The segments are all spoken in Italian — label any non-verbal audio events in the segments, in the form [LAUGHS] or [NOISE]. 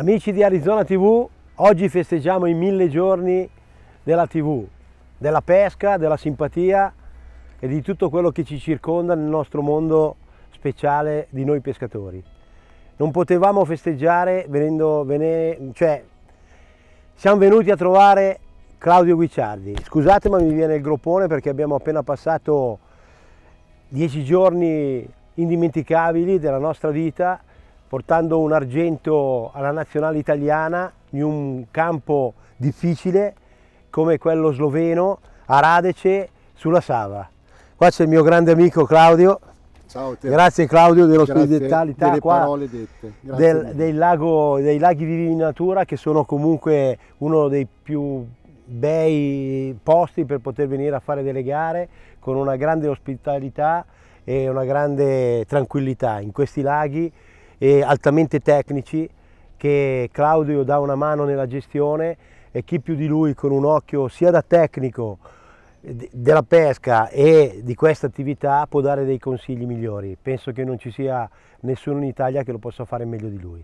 Amici di Arizona TV, oggi festeggiamo i mille giorni della TV, della pesca, della simpatia e di tutto quello che ci circonda nel nostro mondo speciale di noi pescatori. Non potevamo festeggiare venendo, vene, cioè, siamo venuti a trovare Claudio Guicciardi. Scusate ma mi viene il groppone perché abbiamo appena passato dieci giorni indimenticabili della nostra vita portando un argento alla nazionale italiana in un campo difficile come quello sloveno a Radece sulla Sava. Qua c'è il mio grande amico Claudio. Ciao te. Grazie Claudio dell'ospitalità del, dei, lago, dei laghi vivi in natura che sono comunque uno dei più bei posti per poter venire a fare delle gare con una grande ospitalità e una grande tranquillità in questi laghi e altamente tecnici che Claudio dà una mano nella gestione e chi più di lui con un occhio sia da tecnico della pesca e di questa attività può dare dei consigli migliori. Penso che non ci sia nessuno in Italia che lo possa fare meglio di lui.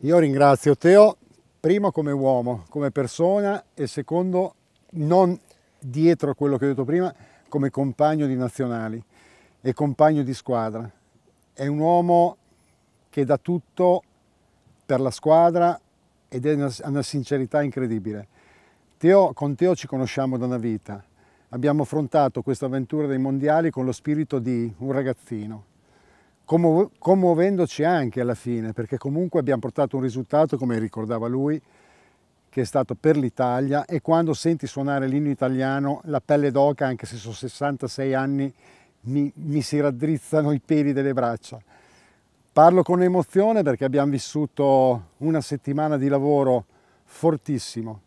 Io ringrazio Teo, primo come uomo, come persona e secondo non dietro a quello che ho detto prima, come compagno di nazionali e compagno di squadra. È un uomo che dà tutto per la squadra ed è una, una sincerità incredibile. Teo, con Teo ci conosciamo da una vita, abbiamo affrontato questa avventura dei mondiali con lo spirito di un ragazzino, commu commuovendoci anche alla fine, perché comunque abbiamo portato un risultato, come ricordava lui, che è stato per l'Italia e quando senti suonare l'inno italiano la pelle d'oca, anche se sono 66 anni, mi, mi si raddrizzano i peli delle braccia. Parlo con emozione perché abbiamo vissuto una settimana di lavoro fortissimo.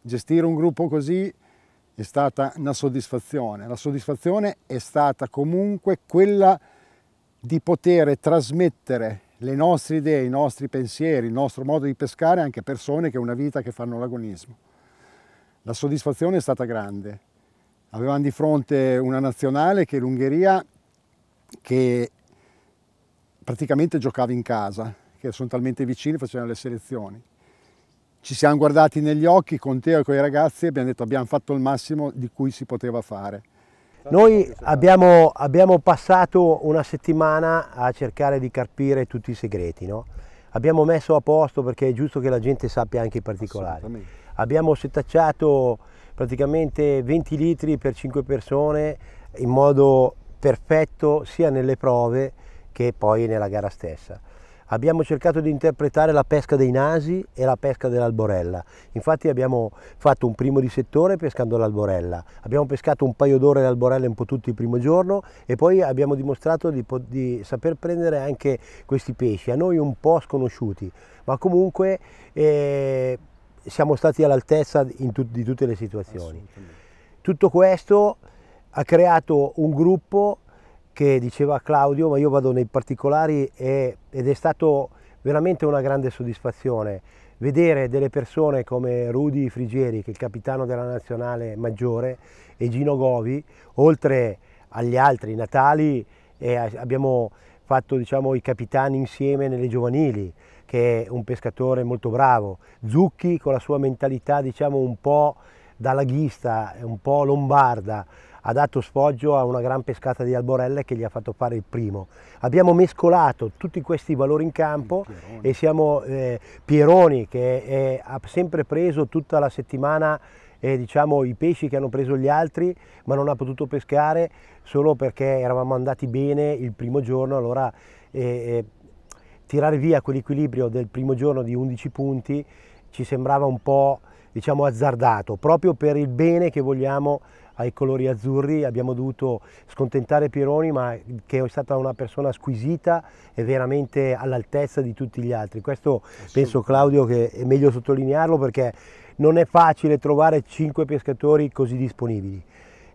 Gestire un gruppo così è stata una soddisfazione. La soddisfazione è stata comunque quella di poter trasmettere le nostre idee, i nostri pensieri, il nostro modo di pescare anche a persone che una vita che fanno l'agonismo. La soddisfazione è stata grande. Avevamo di fronte una nazionale che è l'Ungheria che praticamente giocavi in casa, che sono talmente vicini, facevano le selezioni. Ci siamo guardati negli occhi con Teo e con i ragazzi e abbiamo detto abbiamo fatto il massimo di cui si poteva fare. Noi abbiamo, abbiamo passato una settimana a cercare di carpire tutti i segreti, no? abbiamo messo a posto perché è giusto che la gente sappia anche i particolari. Abbiamo setacciato praticamente 20 litri per 5 persone in modo perfetto sia nelle prove che poi nella gara stessa. Abbiamo cercato di interpretare la pesca dei nasi e la pesca dell'alborella. Infatti abbiamo fatto un primo di settore pescando l'alborella. Abbiamo pescato un paio d'ore l'alborella un po' tutti il primo giorno e poi abbiamo dimostrato di, di, saper prendere anche questi pesci, a noi un po' sconosciuti, ma comunque eh, siamo stati all'altezza tut di tutte le situazioni. Tutto questo ha creato un gruppo che diceva Claudio, ma io vado nei particolari e, ed è stato veramente una grande soddisfazione vedere delle persone come Rudy Frigieri, che è il capitano della nazionale maggiore, e Gino Govi, oltre agli altri Natali, eh, abbiamo fatto diciamo, i capitani insieme nelle giovanili, che è un pescatore molto bravo, Zucchi con la sua mentalità diciamo, un po' da laghista, un po' lombarda, ha dato sfoggio a una gran pescata di Alborelle che gli ha fatto fare il primo. Abbiamo mescolato tutti questi valori in campo e siamo eh, Pieroni che è, ha sempre preso tutta la settimana eh, diciamo, i pesci che hanno preso gli altri ma non ha potuto pescare solo perché eravamo andati bene il primo giorno allora eh, eh tirare via quell'equilibrio del primo giorno di 11 punti ci sembrava un po' diciamo azzardato, proprio per il bene che vogliamo ai colori azzurri, abbiamo dovuto scontentare Pieroni ma che è stata una persona squisita e veramente all'altezza di tutti gli altri, questo penso Claudio che è meglio sottolinearlo perché non è facile trovare cinque pescatori così disponibili.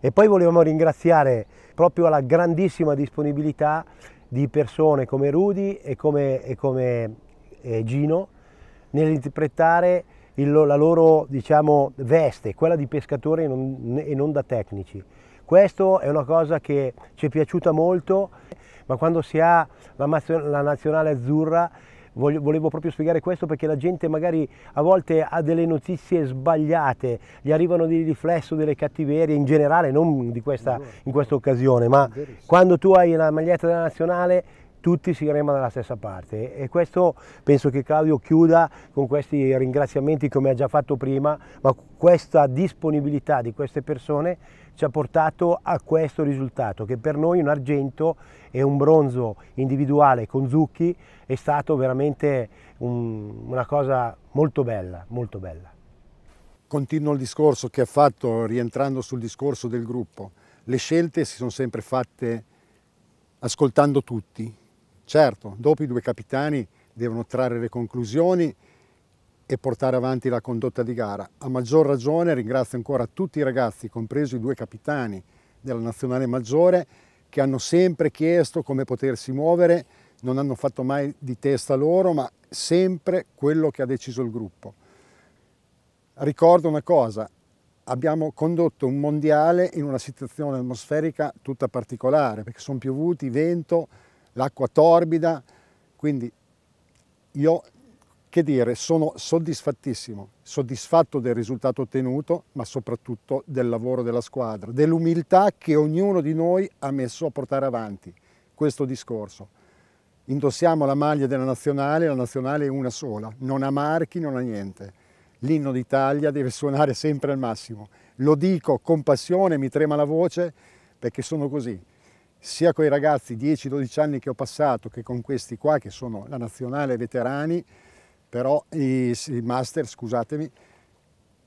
E poi volevamo ringraziare proprio alla grandissima disponibilità di persone come Rudy e come, e come eh, Gino nell'interpretare il, la loro diciamo, veste, quella di pescatore e non, e non da tecnici. Questo è una cosa che ci è piaciuta molto, ma quando si ha la, la nazionale azzurra volevo proprio spiegare questo perché la gente magari a volte ha delle notizie sbagliate, gli arrivano di riflesso delle cattiverie in generale, non questa, in questa occasione, ma quando tu hai la maglietta della nazionale tutti si rema dalla stessa parte e questo penso che Claudio chiuda con questi ringraziamenti come ha già fatto prima, ma questa disponibilità di queste persone ci ha portato a questo risultato che per noi un argento e un bronzo individuale con Zucchi è stato veramente un, una cosa molto bella, molto bella. Continuo il discorso che ha fatto rientrando sul discorso del gruppo. Le scelte si sono sempre fatte ascoltando tutti, Certo, dopo i due capitani devono trarre le conclusioni e portare avanti la condotta di gara. A maggior ragione ringrazio ancora tutti i ragazzi, compresi i due capitani della Nazionale Maggiore, che hanno sempre chiesto come potersi muovere, non hanno fatto mai di testa loro, ma sempre quello che ha deciso il gruppo. Ricordo una cosa, abbiamo condotto un mondiale in una situazione atmosferica tutta particolare, perché sono piovuti, vento, l'acqua torbida, quindi io che dire, sono soddisfattissimo, soddisfatto del risultato ottenuto, ma soprattutto del lavoro della squadra, dell'umiltà che ognuno di noi ha messo a portare avanti questo discorso. Indossiamo la maglia della nazionale, la nazionale è una sola, non ha marchi, non ha niente. L'inno d'Italia deve suonare sempre al massimo. Lo dico con passione, mi trema la voce, perché sono così sia con i ragazzi 10-12 anni che ho passato che con questi qua che sono la nazionale veterani, però i, i master, scusatemi,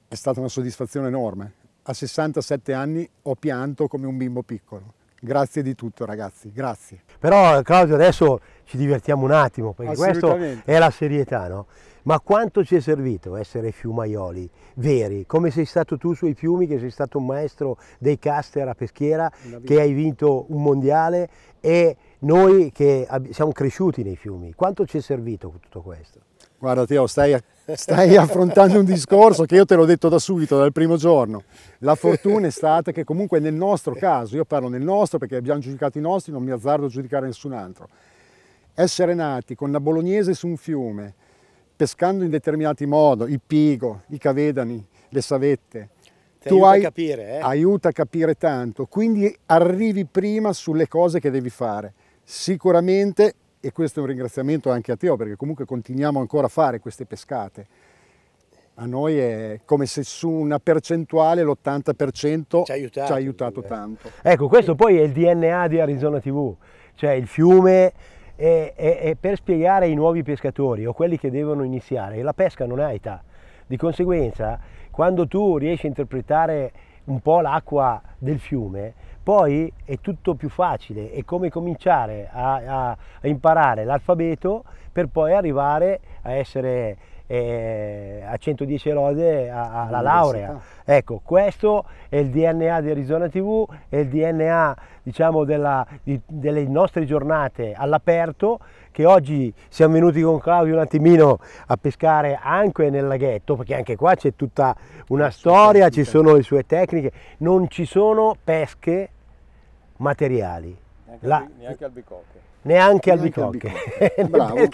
è stata una soddisfazione enorme. A 67 anni ho pianto come un bimbo piccolo. Grazie di tutto ragazzi, grazie. Però Claudio adesso ci divertiamo un attimo, perché questa è la serietà, no? Ma quanto ci è servito essere fiumaioli veri? Come sei stato tu sui fiumi, che sei stato un maestro dei caster a peschiera, che hai vinto un mondiale e noi che siamo cresciuti nei fiumi. Quanto ci è servito tutto questo? Guarda Teo, stai, stai affrontando un discorso che io te l'ho detto da subito, dal primo giorno. La fortuna è stata che comunque nel nostro caso, io parlo nel nostro perché abbiamo giudicato i nostri, non mi azzardo a giudicare nessun altro. Essere nati con la bolognese su un fiume, pescando in determinati modi, il pigo, i cavedani, le savette, ti tu aiuta hai, a capire, eh? aiuta a capire tanto, quindi arrivi prima sulle cose che devi fare. Sicuramente e questo è un ringraziamento anche a Teo perché comunque continuiamo ancora a fare queste pescate. A noi è come se su una percentuale l'80% ci ha aiutato, ci ha aiutato eh. tanto. Ecco, questo poi è il DNA di Arizona TV, cioè il fiume è, è, è per spiegare ai nuovi pescatori o quelli che devono iniziare, la pesca non ha età, di conseguenza quando tu riesci a interpretare un po' l'acqua del fiume, poi è tutto più facile, è come cominciare a, a, a imparare l'alfabeto per poi arrivare a essere eh, a 110 lode alla laurea. Ecco, questo è il DNA di Arizona TV, è il DNA diciamo, della, di, delle nostre giornate all'aperto, che oggi siamo venuti con Claudio un attimino a pescare anche nel laghetto, perché anche qua c'è tutta una storia, ci sono le sue tecniche, non ci sono pesche materiali. Neanche, la, neanche albicocche. Neanche, neanche albicocche. albicocche. [LAUGHS] Bravo, le,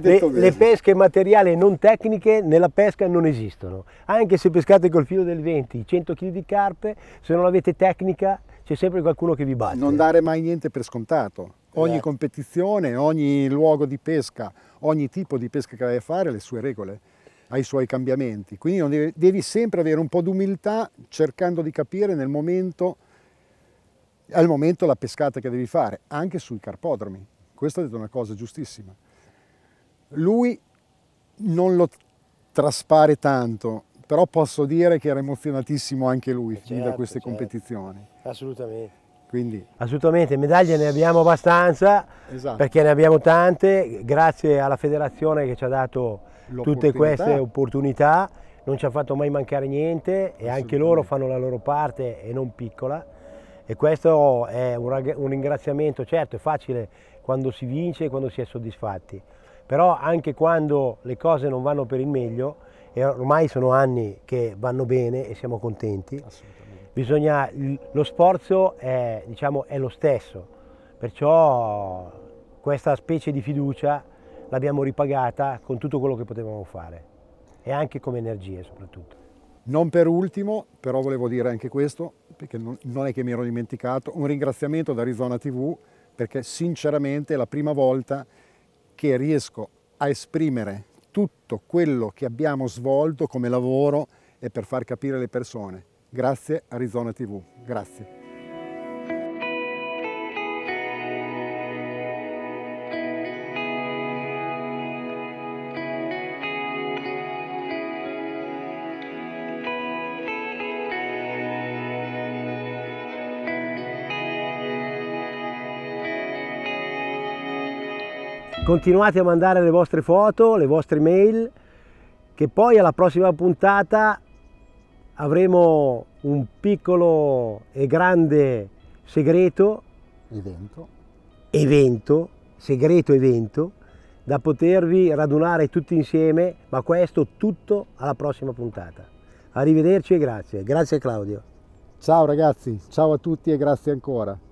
pesche, le, le, pesche, materiali e non tecniche nella pesca non esistono. Anche se pescate col filo del 20, 100 kg di carpe, se non avete tecnica c'è sempre qualcuno che vi batte. Non dare mai niente per scontato. Ogni eh. competizione, ogni luogo di pesca, ogni tipo di pesca che vai a fare ha le sue regole, ha i suoi cambiamenti. Quindi devi, sempre avere un po' d'umiltà cercando di capire nel momento al momento la pescata che devi fare, anche sui carpodromi. Questa è una cosa giustissima. Lui non lo traspare tanto, però posso dire che era emozionatissimo anche lui eh, certo, da queste certo. competizioni. Assolutamente. Quindi. Assolutamente, medaglie ne abbiamo abbastanza, esatto. perché ne abbiamo tante, grazie alla federazione che ci ha dato tutte queste opportunità, non ci ha fatto mai mancare niente e anche loro fanno la loro parte e non piccola e questo è un, ringraziamento, certo è facile quando si vince e quando si è soddisfatti, però anche quando le cose non vanno per il meglio, e ormai sono anni che vanno bene e siamo contenti, bisogna, lo sforzo è, diciamo, è lo stesso, perciò questa specie di fiducia l'abbiamo ripagata con tutto quello che potevamo fare e anche come energie soprattutto. Non per ultimo, però volevo dire anche questo, perché non, è che mi ero dimenticato, un ringraziamento da Arizona TV perché sinceramente è la prima volta che riesco a esprimere tutto quello che abbiamo svolto come lavoro e per far capire le persone. Grazie Arizona TV, grazie. Continuate a mandare le vostre foto, le vostre mail, che poi alla prossima puntata avremo un piccolo e grande segreto. Evento. Evento, segreto evento, da potervi radunare tutti insieme, ma questo tutto alla prossima puntata. Arrivederci e grazie. Grazie Claudio. Ciao ragazzi, ciao a tutti e grazie ancora.